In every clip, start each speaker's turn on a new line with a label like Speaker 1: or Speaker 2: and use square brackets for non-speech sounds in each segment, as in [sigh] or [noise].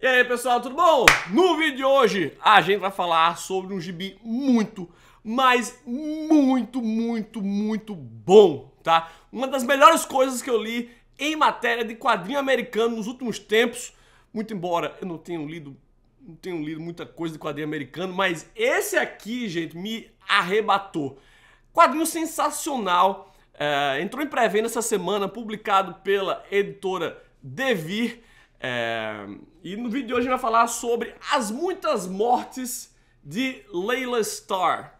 Speaker 1: E aí pessoal, tudo bom? No vídeo de hoje a gente vai falar sobre um gibi muito, mas muito, muito, muito bom, tá? Uma das melhores coisas que eu li em matéria de quadrinho americano nos últimos tempos, muito embora eu não tenha lido não tenho lido muita coisa de quadrinho americano, mas esse aqui, gente, me arrebatou. Quadrinho sensacional, é, entrou em pré-venda essa semana, publicado pela editora Devir é... E no vídeo de hoje a gente vai falar sobre as muitas mortes de Layla Starr.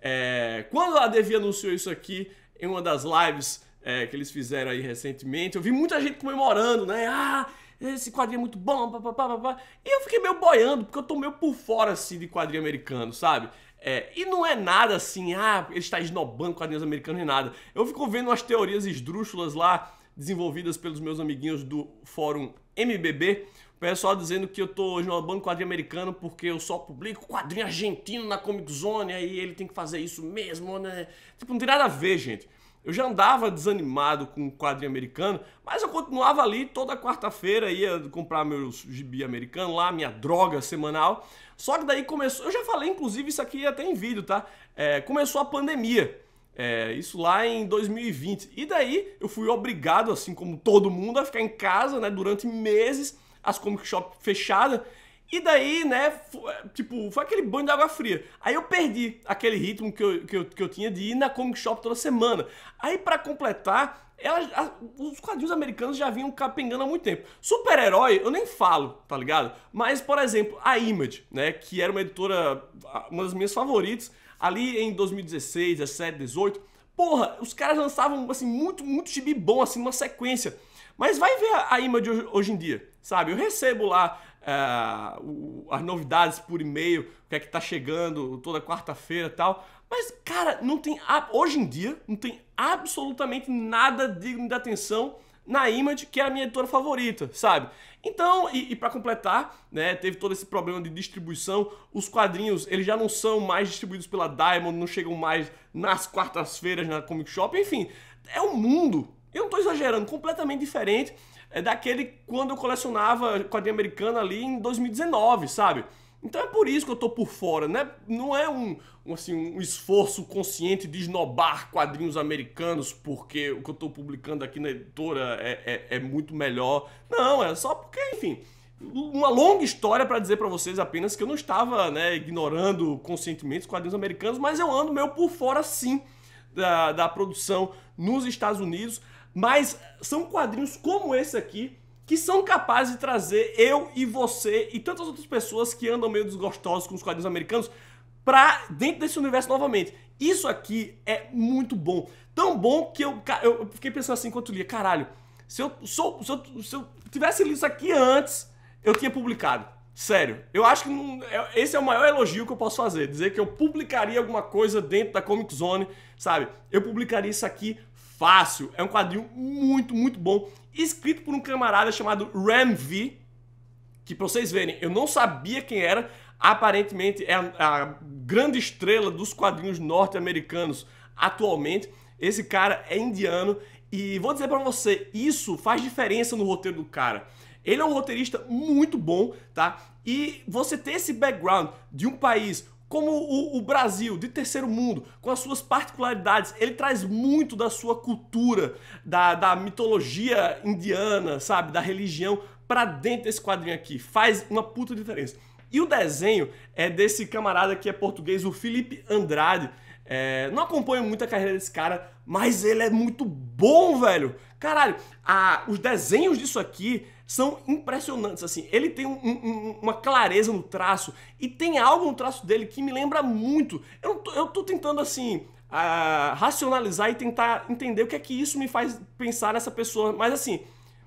Speaker 1: É... Quando a Devi anunciou isso aqui em uma das lives é, que eles fizeram aí recentemente, eu vi muita gente comemorando, né? Ah, esse quadrinho é muito bom, papapá, papapá. E eu fiquei meio boiando, porque eu tô meio por fora, assim, de quadrinho americano, sabe? É, e não é nada assim, ah, ele está esnobando quadrinhos americanos e nada. Eu fico vendo umas teorias esdrúxulas lá, desenvolvidas pelos meus amiguinhos do fórum MBB. O pessoal dizendo que eu tô esnobando quadrinho americano porque eu só publico quadrinho argentino na Comic Zone, aí ele tem que fazer isso mesmo, né? Tipo, não tem nada a ver, gente. Eu já andava desanimado com o quadrinho americano, mas eu continuava ali toda quarta-feira, ia comprar meu gibi americano lá, minha droga semanal. Só que daí começou, eu já falei inclusive isso aqui até em vídeo, tá? É, começou a pandemia. É, isso lá em 2020. E daí eu fui obrigado, assim como todo mundo, a ficar em casa né, durante meses, as comic shop fechada. E daí, né, foi, é, tipo, foi aquele banho de água fria. Aí eu perdi aquele ritmo que eu, que eu, que eu tinha de ir na Comic Shop toda semana. Aí, para completar, a, os quadrinhos americanos já vinham capengando há muito tempo. Super-herói, eu nem falo, tá ligado? Mas, por exemplo, a Image, né, que era uma editora, uma das minhas favoritas, ali em 2016, 17, 18. Porra, os caras lançavam, assim, muito, muito gibi bom, assim, numa sequência. Mas vai ver a Image hoje em dia, sabe? Eu recebo lá é, o, as novidades por e-mail, o que é que tá chegando toda quarta-feira e tal. Mas, cara, não tem. Hoje em dia, não tem absolutamente nada digno de atenção na Image, que era é a minha editora favorita, sabe? Então, e, e para completar, né, teve todo esse problema de distribuição, os quadrinhos, eles já não são mais distribuídos pela Diamond, não chegam mais nas quartas-feiras na Comic Shop, enfim, é um mundo, eu não estou exagerando, completamente diferente é daquele quando eu colecionava quadrinho americano ali em 2019, sabe? Então é por isso que eu tô por fora, né? Não é um, um, assim, um esforço consciente de esnobar quadrinhos americanos porque o que eu tô publicando aqui na editora é, é, é muito melhor. Não, é só porque, enfim, uma longa história para dizer para vocês apenas que eu não estava né, ignorando conscientemente os quadrinhos americanos, mas eu ando meio por fora sim da, da produção nos Estados Unidos. Mas são quadrinhos como esse aqui que são capazes de trazer eu e você e tantas outras pessoas que andam meio desgostosos com os quadrinhos americanos para dentro desse universo novamente. Isso aqui é muito bom. Tão bom que eu, eu fiquei pensando assim enquanto lia, caralho, se eu, sou, se, eu, se eu tivesse lido isso aqui antes, eu tinha publicado. Sério, eu acho que não, é, esse é o maior elogio que eu posso fazer. Dizer que eu publicaria alguma coisa dentro da Comic Zone, sabe? Eu publicaria isso aqui fácil. É um quadrinho muito, muito bom, escrito por um camarada chamado Ram V, que para vocês verem, eu não sabia quem era, aparentemente é a, a grande estrela dos quadrinhos norte-americanos atualmente. Esse cara é indiano e vou dizer para você, isso faz diferença no roteiro do cara. Ele é um roteirista muito bom, tá? E você ter esse background de um país como o, o, Brasil, de terceiro mundo, com as suas particularidades, ele traz muito da sua cultura, da, da mitologia indiana, sabe, da religião, para dentro desse quadrinho aqui. Faz uma puta diferença. E o desenho é desse camarada que é português, o Felipe Andrade, é, não acompanho muito a carreira desse cara, mas ele é muito bom, velho. Caralho, a, os desenhos disso aqui são impressionantes, assim. Ele tem um, um, uma clareza no traço e tem algo no traço dele que me lembra muito. Eu tô, eu tô tentando, assim, racionalizar e tentar entender o que é que isso me faz pensar nessa pessoa, mas, assim,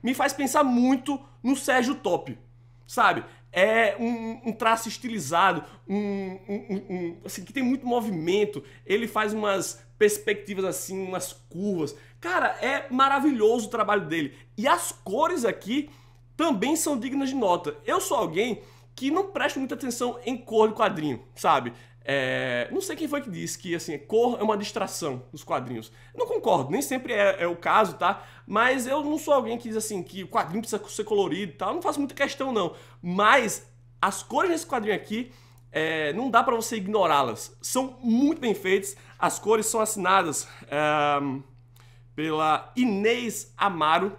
Speaker 1: me faz pensar muito no Sérgio Top, sabe? é um, um traço estilizado, um, um, assim, que tem muito movimento. Ele faz umas perspectivas assim, umas curvas. Cara, é maravilhoso o trabalho dele. E as cores aqui também são dignas de nota. Eu sou alguém que não presta muita atenção em cor de quadrinho, sabe? É, não sei quem foi que disse que assim, cor é uma distração nos quadrinhos. não concordo, nem sempre é, é, o caso, tá? Mas eu não sou alguém que diz assim que o quadrinho precisa ser colorido tal. não faço muita questão, não. Mas as cores nesse quadrinho aqui é, não dá para você ignorá-las. São muito bem feitas. As cores são assinadas pela Inês Amaro.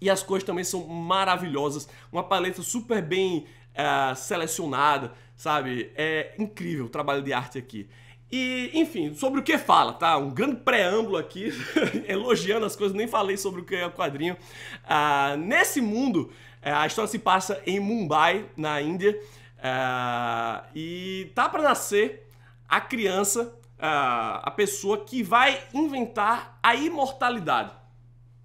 Speaker 1: E as cores também são maravilhosas. Uma paleta super bem ah, selecionada sabe? É incrível o trabalho de arte aqui. E, enfim, sobre o que fala, tá? Um grande preâmbulo aqui, [laughs] elogiando as coisas, nem falei sobre o que é o quadrinho. a ah, nesse mundo, é, a história se passa em Mumbai, na Índia, ah, e tá para nascer a criança, ah, a pessoa que vai inventar a imortalidade,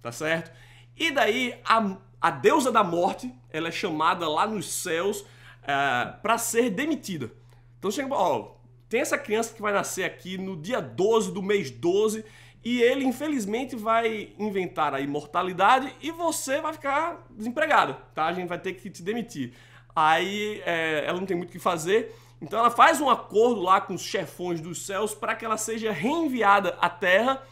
Speaker 1: tá certo? E daí, a, a deusa da morte, ela é chamada lá nos céus é, para ser demitida. Então chega, ó, tem essa criança que vai nascer aqui no dia 12 do mês 12 e ele infelizmente vai inventar a imortalidade e você vai ficar desempregado, tá? A gente vai ter que te demitir. Aí é, ela não tem muito o que fazer, então ela faz um acordo lá com os chefões dos céus para que ela seja reenviada à Terra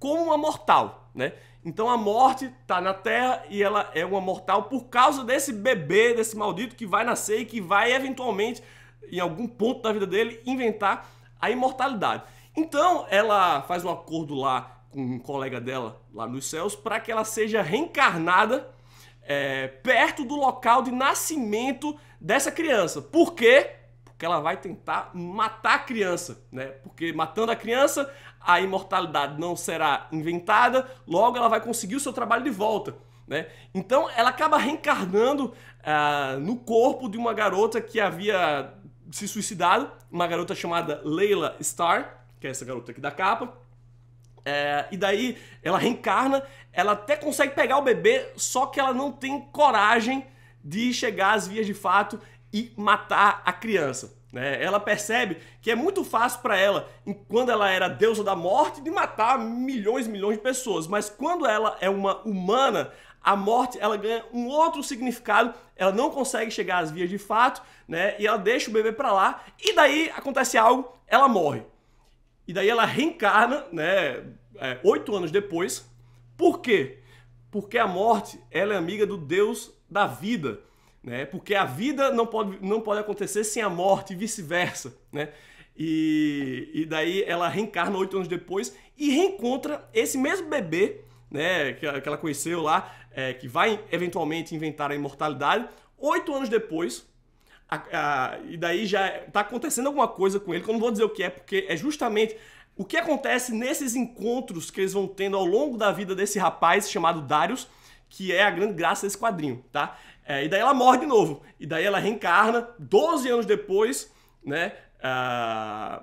Speaker 1: como uma mortal, né? Então a morte está na terra e ela é uma mortal por causa desse bebê, desse maldito que vai nascer e que vai eventualmente, em algum ponto da vida dele, inventar a imortalidade. Então ela faz um acordo lá com um colega dela, lá nos céus, para que ela seja reencarnada é, perto do local de nascimento dessa criança. Por quê? que ela vai tentar matar a criança, né? Porque matando a criança, a imortalidade não será inventada, logo ela vai conseguir o seu trabalho de volta. Né? Então ela acaba reencarnando ah, no corpo de uma garota que havia se suicidado, uma garota chamada Leila Starr, que é essa garota aqui da capa. É, e daí ela reencarna, ela até consegue pegar o bebê, só que ela não tem coragem de chegar às vias de fato e matar a criança. Né? Ela percebe que é muito fácil para ela, quando ela era deusa da morte, de matar milhões e milhões de pessoas, mas quando ela é uma humana, a morte ela ganha um outro significado, ela não consegue chegar às vias de fato, né? E ela deixa o bebê para lá e daí acontece algo, ela morre. E daí ela reencarna, né? É, oito anos depois. Por quê? Porque a morte ela é amiga do Deus da vida né? Porque a vida não pode, não pode acontecer sem a morte e vice-versa, né? E, e daí ela reencarna oito anos depois e reencontra esse mesmo bebê, né? Que, que ela conheceu lá, é, que vai eventualmente inventar a imortalidade, oito anos depois, a, a, e daí já está acontecendo alguma coisa com ele, que eu não vou dizer o que é, porque é justamente o que acontece nesses encontros que eles vão tendo ao longo da vida desse rapaz chamado Darius, que é a grande graça desse quadrinho, tá? É, e daí ela morre de novo. E daí ela reencarna 12 anos depois, né? Ah,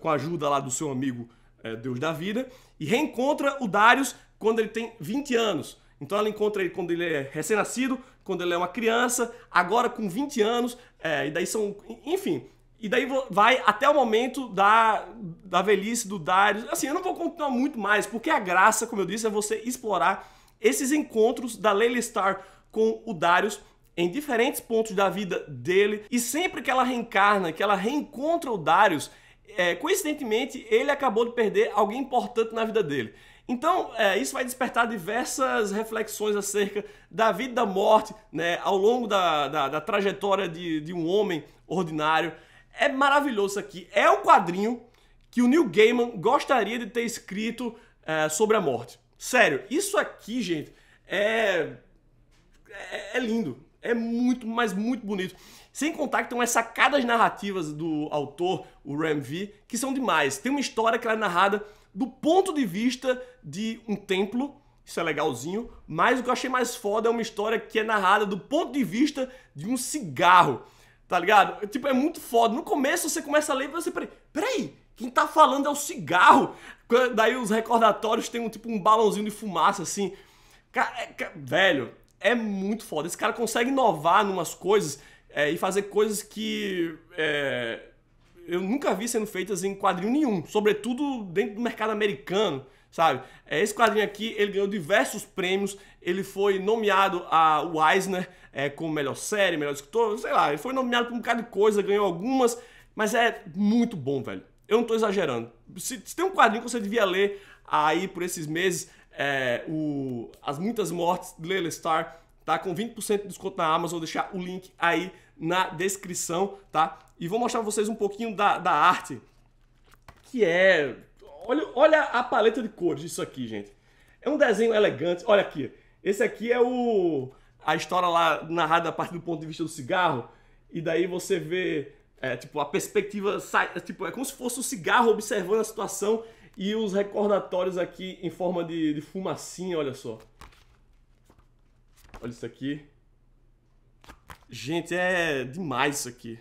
Speaker 1: com a ajuda lá do seu amigo é, Deus da Vida. E reencontra o Darius quando ele tem 20 anos. Então ela encontra ele quando ele é recém-nascido, quando ele é uma criança, agora com 20 anos, é, e daí são. Enfim. E daí vai até o momento da, da velhice do Darius. Assim, eu não vou continuar muito mais, porque a graça, como eu disse, é você explorar esses encontros da Lely Star com o Darius em diferentes pontos da vida dele e sempre que ela reencarna, que ela reencontra o Darius, é, coincidentemente ele acabou de perder alguém importante na vida dele. Então, é, isso vai despertar diversas reflexões acerca da vida e da morte né, ao longo da, da, da trajetória de, de um homem ordinário. É maravilhoso isso aqui. É o quadrinho que o Neil Gaiman gostaria de ter escrito é, sobre a morte. Sério, isso aqui, gente, é é, é lindo. É muito, mas muito bonito. Sem contar que tem umas sacadas narrativas do autor, o Ram V, que são demais. Tem uma história que ela é narrada do ponto de vista de um templo, isso é legalzinho, mas o que eu achei mais foda é uma história que é narrada do ponto de vista de um cigarro, tá ligado? É, tipo, é muito foda. No começo você começa a ler e você, peraí, peraí, quem tá falando é o cigarro. Daí os recordatórios têm um, tipo um balãozinho de fumaça assim. Cara, é, velho, é muito foda. Esse cara consegue inovar em umas coisas é, e fazer coisas que é, eu nunca vi sendo feitas em quadrinho nenhum, sobretudo dentro do mercado americano, sabe? É, esse quadrinho aqui, ele ganhou diversos prêmios, ele foi nomeado a Eisner é, como melhor série, melhor escritor, sei lá, ele foi nomeado por um bocado de coisa, ganhou algumas, mas é muito bom, velho. Eu não tô exagerando. Se, se tem um quadrinho que você devia ler aí por esses meses, é, o, as muitas mortes de star tá? Com 20% de desconto na Amazon, vou deixar o link aí na descrição, tá? E vou mostrar pra vocês um pouquinho da, da arte, que é... Olha, olha a paleta de cores disso aqui, gente. É um desenho elegante, olha aqui. Esse aqui é o... A história lá narrada a partir do ponto de vista do cigarro, e daí você vê... É, tipo, a perspectiva sai, é, tipo, é como se fosse o um cigarro observando a situação e os recordatórios aqui em forma de, de fumacinha, olha só. Olha isso aqui. Gente, é demais isso aqui.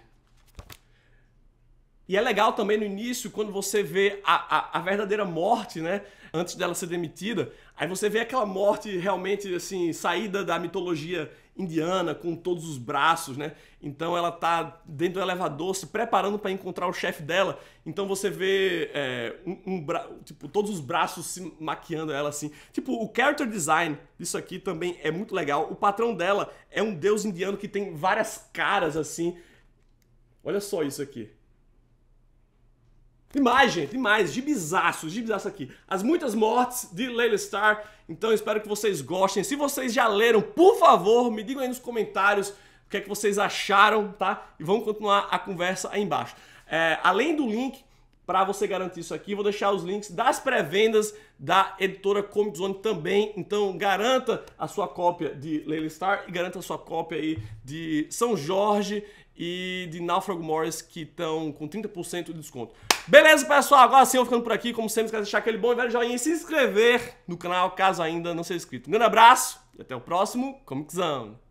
Speaker 1: E é legal também no início, quando você vê a, a, a, verdadeira morte, né? Antes dela ser demitida. Aí você vê aquela morte realmente, assim, saída da mitologia indiana com todos os braços, né? Então ela tá dentro do elevador se preparando para encontrar o chefe dela. Então você vê é, um, um tipo todos os braços se maquiando ela assim. Tipo o character design disso aqui também é muito legal. O patrão dela é um deus indiano que tem várias caras assim. Olha só isso aqui. Demais, gente, demais. de bizaço aqui. As muitas mortes de Layla Star. Então espero que vocês gostem. Se vocês já leram, por favor, me digam aí nos comentários o que é que vocês acharam, tá? E vamos continuar a conversa aí embaixo. É, além do link para você garantir isso aqui, vou deixar os links das pré-vendas da editora Comic Zone também. Então garanta a sua cópia de Layla Star e garanta a sua cópia aí de São Jorge e de Náufrago Morris, que estão com 30% de desconto. Beleza, pessoal? Agora sim, eu ficando por aqui. Como sempre, não esquece de deixar aquele bom e velho joinha e se inscrever no canal, caso ainda não seja inscrito. Um grande abraço e até o próximo Comiczão!